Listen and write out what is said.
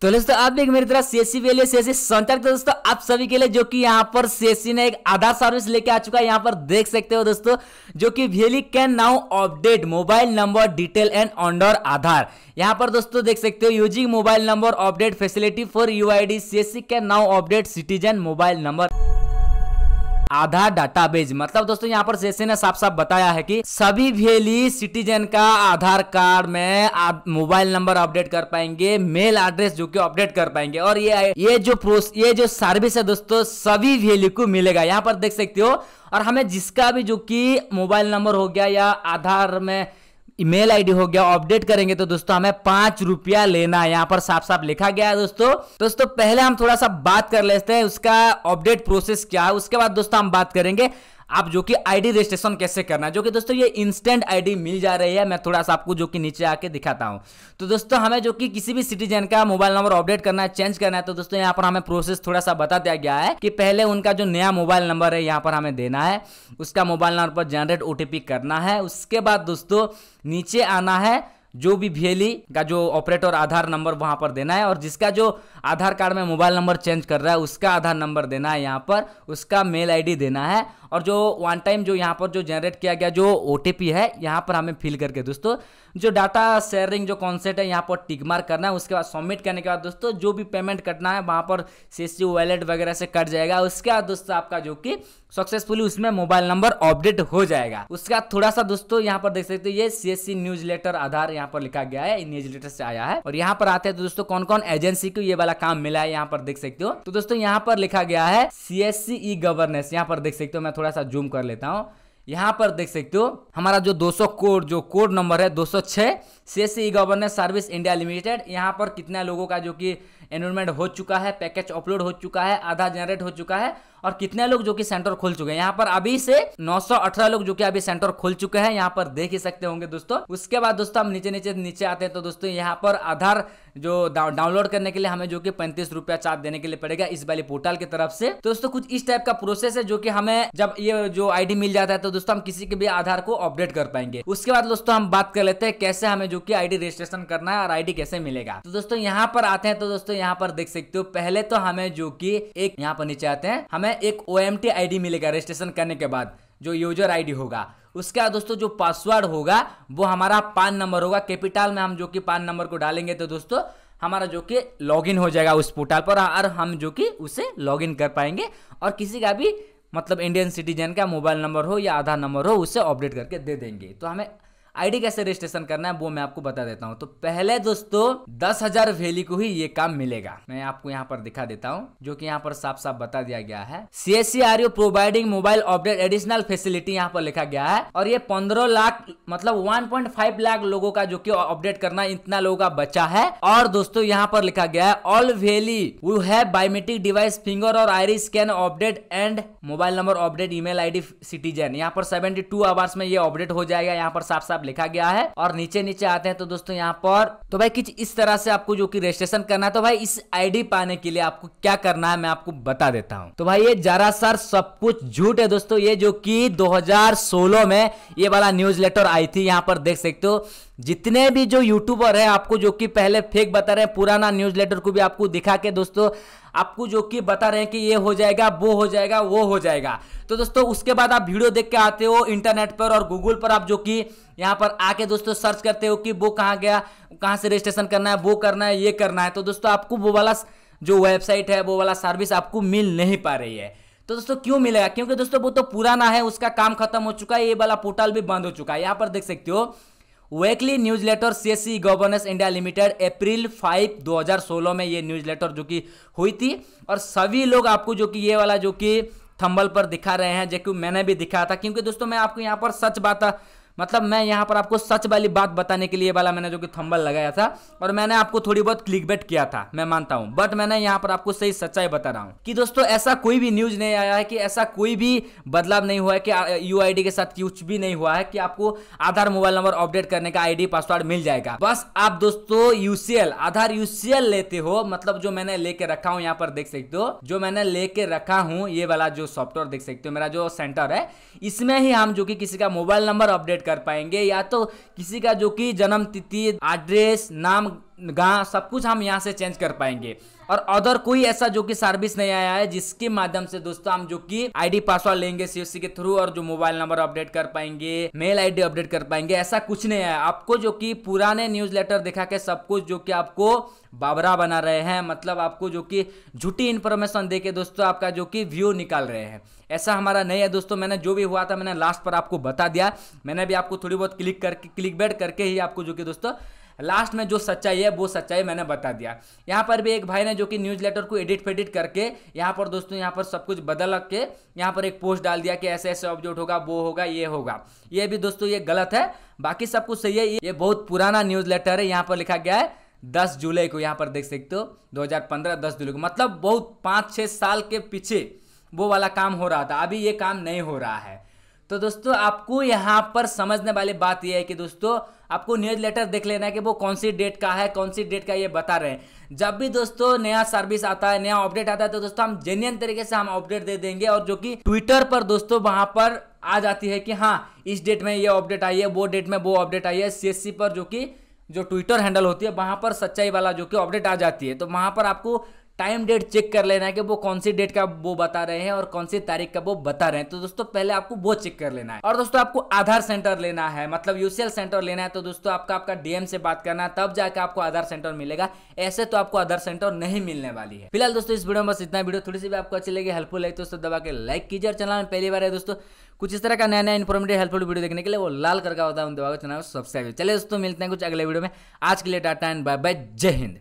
तो दोस्तों आप भी मेरी तरह सीएससी के लिए सीएससी संचार तो दोस्तों आप सभी के लिए जो कि यहाँ पर सीएससी ने एक आधार सर्विस लेके आ चुका है यहाँ पर देख सकते हो दोस्तों जो कि VLE can now update mobile number detail and ऑनडर आधार यहाँ पर दोस्तों देख सकते हो using mobile number update facility for U I D can now update citizen mobile number Aadhaar database मतलब दोस्तों यहाँ पर जैसे ने साफ साफ बताया है कि सभी वेली सिटीजन का आधार कार्ड में मोबाइल नंबर अपडेट कर पाएंगे मेल एड्रेस जो कि अपडेट कर पाएंगे और ये ये जो प्रोस ये जो सर्विस है दोस्तों सभी वेली को मिलेगा यहाँ पर देख सकते हो और हमें जिसका भी जो कि मोबाइल नंबर हो गया या आधार में ईमेल आईडी हो गया अपडेट करेंगे तो दोस्तों हमें पांच रुपया लेना है यहाँ पर साफ साफ लिखा गया है दोस्तों दोस्तों पहले हम थोड़ा सा बात कर लेते हैं उसका अपडेट प्रोसेस क्या है उसके बाद दोस्तों हम बात करेंगे आप जो कि आईडी रजिस्ट्रेशन कैसे करना है जो कि दोस्तों ये इंस्टेंट आईडी मिल जा रही है मैं थोड़ा सा आपको जो कि नीचे आके दिखाता हूं तो दोस्तों हमें जो कि किसी भी सिटीजन का मोबाइल नंबर अपडेट करना है चेंज करना है तो दोस्तों यहाँ पर हमें प्रोसेस थोड़ा सा बता दिया गया है कि पहले उनका जो नया मोबाइल नंबर है यहाँ पर हमें देना है उसका मोबाइल नंबर पर जनरेट ओ करना है उसके बाद दोस्तों नीचे आना है जो भी भेली e का जो ऑपरेटर आधार नंबर वहां पर देना है और जिसका जो आधार कार्ड में मोबाइल नंबर चेंज कर रहा है उसका आधार नंबर देना है यहाँ पर उसका मेल आईडी देना है और जो वन टाइम जो यहाँ पर जो जनरेट किया गया जो ओ है यहाँ पर हमें फिल करके दोस्तों जो डाटा शेयरिंग जो कॉन्सेप्ट है यहाँ पर टिकमार करना है उसके बाद सबमिट करने के बाद दोस्तों जो भी पेमेंट करना है वहाँ पर सी सी वैलेट वगैरह से कट जाएगा उसके बाद दोस्तों आपका जो कि सक्सेसफुली उसमें मोबाइल नंबर अपडेट हो जाएगा उसका थोड़ा सा दोस्तों यहाँ पर देख सकते हो ये C S C newsletter Aadhaar यहाँ पर लिखा गया है न्यूज लेटर से आया है और यहाँ पर आते हैं तो दोस्तों कौन कौन एजेंसी को ये वाला काम मिला है यहाँ पर देख सकते हो तो दोस्तों यहाँ पर लिखा गया है सी एस सी ई गवर्नेंस यहाँ पर देख सकते हो मैं थोड़ा सा जूम कर लेता हूँ यहाँ पर देख सकते हो हमारा जो 200 कोड जो कोड नंबर है 206 CSC C governance service India limited यहाँ पर कितना लोगों का जो कि एनरोलमेंट हो चुका है पैकेज अपलोड हो चुका है आधा जनरेट हो चुका है और कितने लोग जो कि सेंटर खोल चुके हैं यहाँ पर अभी से 918 लोग जो कि अभी सेंटर खोल चुके हैं यहाँ पर देख ही सकते होंगे दोस्तों उसके बाद दोस्तों हम नीचे नीचे नीचे आते हैं तो दोस्तों यहाँ पर आधार जो डाउनलोड करने के लिए हमें जो कि पैंतीस रुपया चार्ज देने के लिए पड़ेगा इस वाली पोर्टल की तरफ से दोस्तों कुछ इस टाइप का प्रोसेस है जो कि हमें जब ये जो आईडी मिल जाता है तो दोस्तों हम किसी के भी आधार को अपडेट कर पाएंगे उसके बाद दोस्तों हम बात कर लेते हैं कैसे हमें जो कि आईडी रजिस्ट्रेशन करना है और आईडी कैसे मिलेगा तो दोस्तों यहाँ पर आते हैं तो दोस्तों यहाँ पर देख सकते हो पहले तो हमें जो की एक यहाँ पर नीचे आते हैं हमें हमें एक ओ एम मिलेगा रजिस्ट्रेशन करने के बाद जो यूजर आईडी होगा उसके बाद दोस्तों जो पासवर्ड होगा वो हमारा पान नंबर होगा कैपिटल में हम जो कि पान नंबर को डालेंगे तो दोस्तों हमारा जो कि लॉगिन हो जाएगा उस पोर्टल पर और हम जो कि उसे लॉगिन कर पाएंगे और किसी का भी मतलब इंडियन सिटीजन का मोबाइल नंबर हो या आधार नंबर हो उसे अपडेट करके दे देंगे तो हमें आईडी कैसे रजिस्ट्रेशन करना है वो मैं आपको बता देता हूँ तो पहले दोस्तों दस हजार वैली को ही ये काम मिलेगा मैं आपको यहाँ पर दिखा देता हूँ जो की यहाँ पर साफ साफ बता दिया गया है C S C are you providing mobile update additional facility यहाँ पर लिखा गया है और ये पंद्रह लाख मतलब वन पॉइंट फाइव लाख लोगों का जो की अपडेट करना इतना लोगों का बचा है और दोस्तों यहाँ पर लिखा गया है ऑल वैली वी है बायोमेट्रिक डिवाइस फिंगर और iris scan update and mobile number update email ID citizen यहाँ पर सेवेंटी टू आवर्स में ये अपडेट हो जाएगा यहाँ पर साफ साफ लिखा गया है और नीचे नीचे आते हैं तो दोस्तों यहाँ पर तो भाई कुछ इस तरह से आपको जो कि रजिस्ट्रेशन करना है तो भाई इस आईडी पाने के लिए आपको क्या करना है मैं आपको बता देता हूँ तो भाई ये जरा सर सब कुछ झूठ है दोस्तों ये जो की दो में ये वाला न्यूज आई थी यहाँ पर देख सकते हो जितने भी जो यूट्यूबर हैं आपको जो कि पहले फेक बता रहे हैं पुराना न्यूज लेटर को भी आपको दिखा के दोस्तों आपको जो कि बता रहे हैं कि ये हो जाएगा वो हो जाएगा वो हो जाएगा तो दोस्तों उसके बाद आप वीडियो देख के आते हो इंटरनेट पर और गूगल पर आप जो कि यहाँ पर आके दोस्तों सर्च करते हो कि वो कहाँ गया कहाँ से रजिस्ट्रेशन करना है वो करना है ये करना है तो दोस्तों आपको वो वाला जो वेबसाइट है वो वाला सर्विस आपको मिल नहीं पा रही है तो दोस्तों क्यों मिलेगा क्योंकि दोस्तों वो तो पुराना है उसका काम खत्म हो चुका है ये वाला पोर्टल भी बंद हो चुका है यहाँ पर देख सकते हो weekly newsletter C governance India limited April 5 2016 में ये न्यूज लेटर जो कि हुई थी और सभी लोग आपको जो कि ये वाला जो कि थंबल पर दिखा रहे हैं जो कि मैंने भी दिखाया था क्योंकि दोस्तों मैं आपको यहाँ पर सच बात मतलब मैं यहाँ पर आपको सच वाली बात बताने के लिए वाला मैंने जो कि थंबल लगाया था और मैंने आपको थोड़ी बहुत क्लिक किया था मैं मानता हूँ बट मैंने यहाँ पर आपको सही सच्चाई बता रहा हूँ कि दोस्तों ऐसा कोई भी न्यूज नहीं आया है कि ऐसा कोई भी बदलाव नहीं हुआ है कि यू के साथ कुछ भी नहीं हुआ है कि आपको आधार मोबाइल नंबर अपडेट करने का आई पासवर्ड मिल जाएगा बस आप दोस्तों यूसीएल आधार यूसीएल लेते हो मतलब जो मैंने लेके रखा हूँ यहाँ पर देख सकते हो जो मैंने लेके रखा हूँ ये वाला जो सॉफ्टवेयर देख सकते हो मेरा जो सेंटर है इसमें ही हम जो कि किसी का मोबाइल नंबर अपडेट कर पाएंगे या तो किसी का जो कि जन्म तिथि एड्रेस नाम गाँव सब कुछ हम यहाँ से चेंज कर पाएंगे और अदर कोई ऐसा जो कि सर्विस नहीं आया है जिसके माध्यम से दोस्तों हम जो कि आईडी पासवर्ड लेंगे सीओसी के थ्रू और जो मोबाइल नंबर अपडेट कर पाएंगे मेल आईडी अपडेट कर पाएंगे ऐसा कुछ नहीं है आपको जो कि पुराने न्यूज लेटर दिखा के सब कुछ जो कि आपको बाबरा बना रहे हैं मतलब आपको जो कि झूठी इन्फॉर्मेशन दे के दोस्तों आपका जो कि व्यू निकाल रहे हैं ऐसा हमारा नहीं है दोस्तों मैंने जो भी हुआ था मैंने लास्ट पर आपको बता दिया मैंने भी आपको थोड़ी बहुत क्लिक करके क्लिक बैठ करके ही आपको जो कि दोस्तों लास्ट में जो सच्चाई है वो सच्चाई मैंने बता दिया यहाँ पर भी एक भाई ने जो कि न्यूज लेटर को एडिट फेडिट करके यहाँ पर दोस्तों यहाँ पर सब कुछ बदल के यहाँ पर एक पोस्ट डाल दिया कि ऐसे ऐसे ऑब्जेक्ट होगा वो होगा ये होगा ये भी दोस्तों ये गलत है बाकी सब कुछ सही है ये बहुत पुराना न्यूज लेटर है यहाँ पर लिखा गया है दस जुलाई को यहाँ पर देख सकते हो दो हजार जुलाई को मतलब बहुत पाँच छः साल के पीछे वो वाला काम हो रहा था अभी ये काम नहीं हो रहा है तो दोस्तों आपको यहाँ पर समझने वाली बात यह है कि दोस्तों आपको न्यूज लेटर देख लेना है कि वो कौन सी डेट का है कौन सी डेट का ये बता रहे हैं जब भी दोस्तों नया सर्विस आता है नया अपडेट आता है तो दोस्तों हम जेन्यन तरीके से हम अपडेट दे देंगे और जो कि ट्विटर पर दोस्तों वहां पर आ जाती है कि हाँ इस डेट में ये अपडेट आई है वो डेट में वो अपडेट आई है सी पर जो कि जो ट्विटर हैंडल होती है वहां पर सच्चाई वाला जो कि अपडेट आ जाती है तो वहां पर आपको टाइम डेट चेक कर लेना है कि वो कौन सी डेट का वो बता रहे हैं और कौन सी तारीख का वो बता रहे हैं तो दोस्तों पहले आपको वो चेक कर लेना है और दोस्तों आपको आधार सेंटर लेना है मतलब यूसीएल सेंटर लेना है तो दोस्तों आपका आपका डीएम से बात करना है तब जाकर आपको आधार सेंटर मिलेगा ऐसे तो आपको आधार सेंटर नहीं मिलने वाली है फिलहाल दोस्तों इस वीडियो में बस इतना वीडियो थोड़ी सी भी आपको अच्छी लगी हेल्पफुल है दोस्तों दबा के लाइक कीजिए और चैनल में पहली बार है दोस्तों कुछ इस तरह का नया नया इन्फॉर्मेटिव हेल्पफुल वीडियो देखने के लिए वो लाल करके का होता है उन दबा के चैनल सब्सक्राइब चले दोस्तों मिलते हैं कुछ अगले वीडियो में आज के लिए टाटा एंड बाय बाय जय हिंद